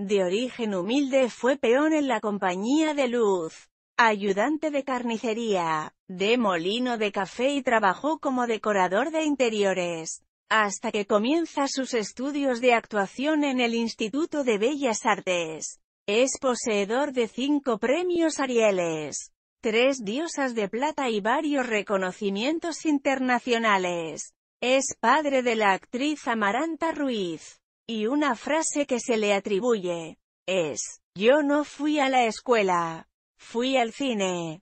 De origen humilde fue peón en la compañía de luz, ayudante de carnicería, de molino de café y trabajó como decorador de interiores, hasta que comienza sus estudios de actuación en el Instituto de Bellas Artes. Es poseedor de cinco premios Arieles, tres diosas de plata y varios reconocimientos internacionales. Es padre de la actriz Amaranta Ruiz. Y una frase que se le atribuye es, yo no fui a la escuela, fui al cine.